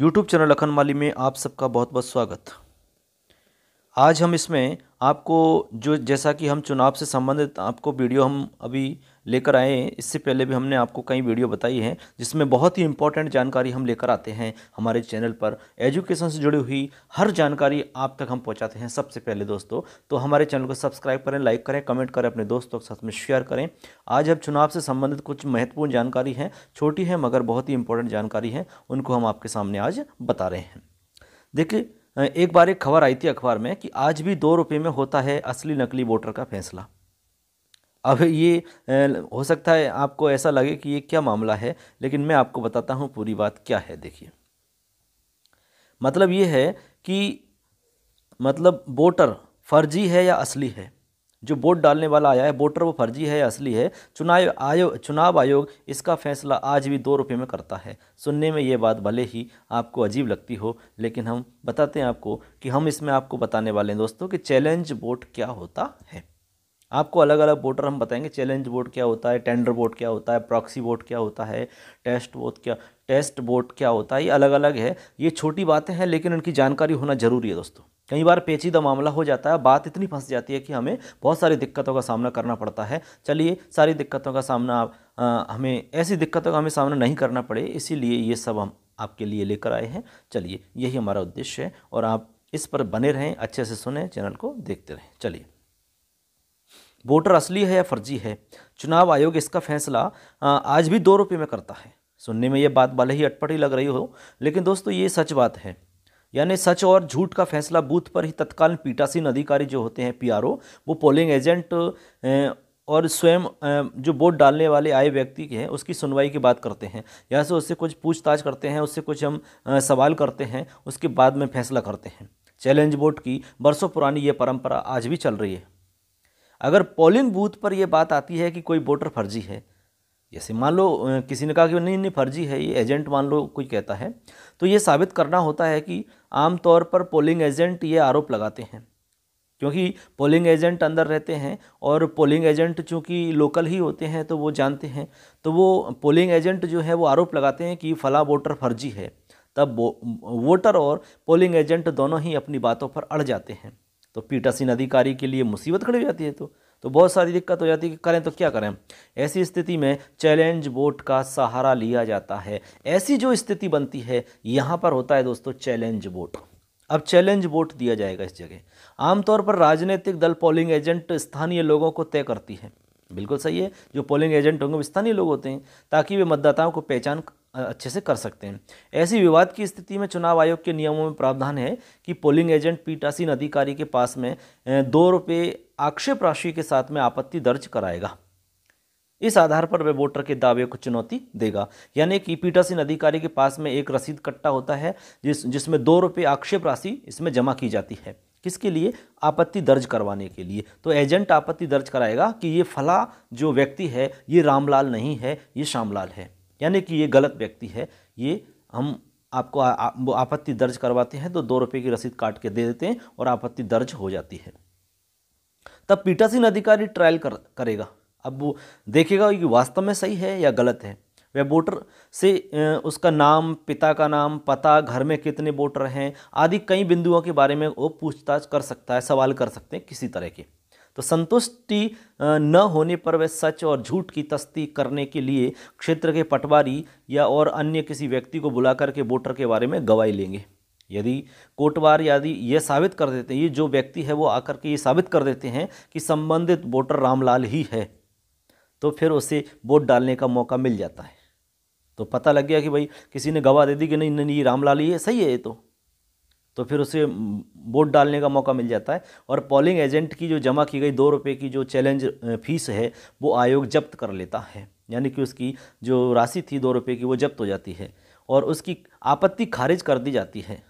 YouTube channel Lakhan माली में आप सबका बहुत बहुत स्वागत आज हम इसमें आपको जो जैसा कि हम चुनाव से संबंधित आपको वीडियो हम अभी लेकर आए हैं इससे पहले भी हमने आपको कई वीडियो बताई हैं जिसमें बहुत ही इंपॉर्टेंट जानकारी हम लेकर आते हैं हमारे चैनल पर एजुकेशन से जुड़ी हुई हर जानकारी आप तक हम पहुँचाते हैं सबसे पहले दोस्तों तो हमारे चैनल को सब्सक्राइब करें लाइक करें कमेंट करें अपने दोस्तों के साथ में शेयर करें आज अब चुनाव से संबंधित कुछ महत्वपूर्ण जानकारी हैं छोटी है मगर बहुत ही इंपॉर्टेंट जानकारी है उनको हम आपके सामने आज बता रहे हैं देखिए एक बार एक खबर आई थी अखबार में कि आज भी दो रुपये में होता है असली नकली वोटर का फैसला अब ये हो सकता है आपको ऐसा लगे कि ये क्या मामला है लेकिन मैं आपको बताता हूँ पूरी बात क्या है देखिए मतलब ये है कि मतलब वोटर फर्जी है या असली है जो वोट डालने वाला आया है वोटर वो फर्जी है या असली है चुनाव आयोग चुनाव आयोग इसका फैसला आज भी दो रुपये में करता है सुनने में ये बात भले ही आपको अजीब लगती हो लेकिन हम बताते हैं आपको कि हम इसमें आपको बताने वाले हैं दोस्तों कि चैलेंज वोट क्या होता है आपको अलग अलग वोटर हम बताएंगे चैलेंज वोट क्या होता है टेंडर वोट क्या होता है प्रॉक्सी वोट क्या होता है टेस्ट वोट क्या टेस्ट वोट क्या होता है ये अलग अलग है ये छोटी बातें हैं लेकिन उनकी जानकारी होना ज़रूरी है दोस्तों कई बार पेचीदा मामला हो जाता है बात इतनी फंस जाती है कि हमें बहुत सारी दिक्कतों का सामना करना पड़ता है चलिए सारी दिक्कतों का सामना हमें ऐसी दिक्कतों का हमें सामना नहीं करना पड़े इसीलिए ये सब हम आपके लिए लेकर आए हैं चलिए यही हमारा उद्देश्य है और आप इस पर बने रहें अच्छे से सुने चैनल को देखते रहें चलिए वोटर असली है या फर्जी है चुनाव आयोग इसका फैसला आज भी दो रुपये में करता है सुनने में ये बात भले ही अटपटी लग रही हो लेकिन दोस्तों ये सच बात है यानी सच और झूठ का फैसला बूथ पर ही तत्काल पीटासीन अधिकारी जो होते हैं पीआरओ वो पोलिंग एजेंट और स्वयं जो वोट डालने वाले आए व्यक्ति के हैं उसकी सुनवाई की बात करते हैं या से उससे कुछ पूछताछ करते हैं उससे कुछ हम सवाल करते हैं उसके बाद में फैसला करते हैं चैलेंज वोट की बरसों पुरानी ये परंपरा आज भी चल रही है अगर पोलिंग बूथ पर यह बात आती है कि कोई वोटर फर्जी है जैसे मान लो किसी ने कहा कि नहीं नहीं फर्जी है ये एजेंट मान लो कोई कहता है तो ये साबित करना होता है कि आमतौर पर पोलिंग एजेंट ये आरोप लगाते हैं क्योंकि पोलिंग एजेंट अंदर रहते हैं और पोलिंग एजेंट चूँकि लोकल ही होते हैं तो वो जानते हैं तो वो पोलिंग एजेंट जो है वो आरोप लगाते हैं कि फ़ला वोटर फर्जी है तब वोटर और पोलिंग एजेंट दोनों ही अपनी बातों पर अड़ जाते हैं तो पीटासीन अधिकारी के लिए मुसीबत खड़ी हो जाती है तो तो बहुत सारी दिक्कत हो जाती है कि करें तो क्या करें ऐसी स्थिति में चैलेंज वोट का सहारा लिया जाता है ऐसी जो स्थिति बनती है यहाँ पर होता है दोस्तों चैलेंज वोट अब चैलेंज वोट दिया जाएगा इस जगह आमतौर पर राजनीतिक दल पोलिंग एजेंट स्थानीय लोगों को तय करती है बिल्कुल सही है जो पोलिंग एजेंट होंगे वो स्थानीय लोग होते हैं ताकि वे मतदाताओं को पहचान अच्छे से कर सकते हैं ऐसी विवाद की स्थिति में चुनाव आयोग के नियमों में प्रावधान है कि पोलिंग एजेंट पीटासीन अधिकारी के पास में दो रुपये आक्षेप राशि के साथ में आपत्ति दर्ज कराएगा इस आधार पर वह वोटर के दावे को चुनौती देगा यानी कि पीटासीन अधिकारी के पास में एक रसीद कट्टा होता है जिस जिसमें दो रुपये आक्षेप राशि इसमें जमा की जाती है किसके लिए आपत्ति दर्ज करवाने के लिए तो एजेंट आपत्ति दर्ज कराएगा कि ये फला जो व्यक्ति है ये रामलाल नहीं है ये श्यामलाल है यानी कि ये गलत व्यक्ति है ये हम आपको वो आपत्ति दर्ज करवाते हैं तो दो रुपये की रसीद काट के दे देते हैं और आपत्ति दर्ज हो जाती है तब पीटासीन अधिकारी ट्रायल कर, करेगा अब वो देखेगा कि वास्तव में सही है या गलत है वह वोटर से उसका नाम पिता का नाम पता घर में कितने वोटर हैं आदि कई बिंदुओं के बारे में वो पूछताछ कर सकता है सवाल कर सकते हैं किसी तरह के तो संतुष्टि न होने पर वे सच और झूठ की तस्ती करने के लिए क्षेत्र के पटवारी या और अन्य किसी व्यक्ति को बुला करके वोटर के बारे में गवाही लेंगे यदि कोटवार यदि ये साबित कर देते हैं ये जो व्यक्ति है वो आकर के ये साबित कर देते हैं कि संबंधित वोटर रामलाल ही है तो फिर उसे वोट डालने का मौका मिल जाता है तो पता लग गया कि भाई किसी ने गवाह दे दी कि नहीं नहीं ये रामलाल ही है सही है ये तो तो फिर उसे वोट डालने का मौका मिल जाता है और पोलिंग एजेंट की जो जमा की गई दो रुपये की जो चैलेंज फीस है वो आयोग जब्त कर लेता है यानी कि उसकी जो राशि थी दो रुपये की वो जब्त हो जाती है और उसकी आपत्ति खारिज कर दी जाती है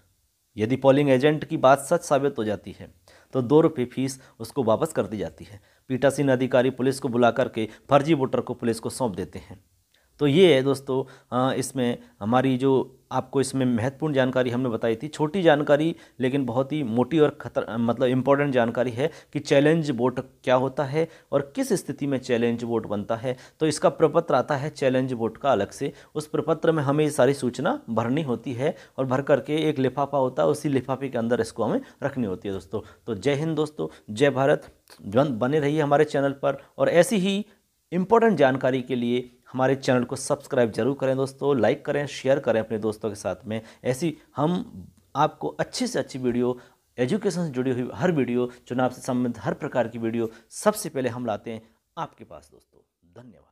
यदि पोलिंग एजेंट की बात सच साबित हो जाती है तो दो रुपये फीस उसको वापस कर दी जाती है पीटासीन अधिकारी पुलिस को बुला करके फर्जी वोटर को पुलिस को सौंप देते हैं तो ये है दोस्तों इसमें हमारी जो आपको इसमें महत्वपूर्ण जानकारी हमने बताई थी छोटी जानकारी लेकिन बहुत ही मोटी और खतर मतलब इम्पॉर्टेंट जानकारी है कि चैलेंज वोट क्या होता है और किस स्थिति में चैलेंज वोट बनता है तो इसका प्रपत्र आता है चैलेंज वोट का अलग से उस प्रपत्र में हमें ये सारी सूचना भरनी होती है और भर करके एक लिफाफा होता है उसी लिफाफे के अंदर इसको हमें रखनी होती है दोस्तों तो जय हिंद दोस्तों जय भारत बने रहिए हमारे चैनल पर और ऐसी ही इम्पोर्टेंट जानकारी के लिए हमारे चैनल को सब्सक्राइब जरूर करें दोस्तों लाइक करें शेयर करें अपने दोस्तों के साथ में ऐसी हम आपको अच्छी से अच्छी वीडियो एजुकेशन से जुड़ी हुई हर वीडियो चुनाव से संबंधित हर प्रकार की वीडियो सबसे पहले हम लाते हैं आपके पास दोस्तों धन्यवाद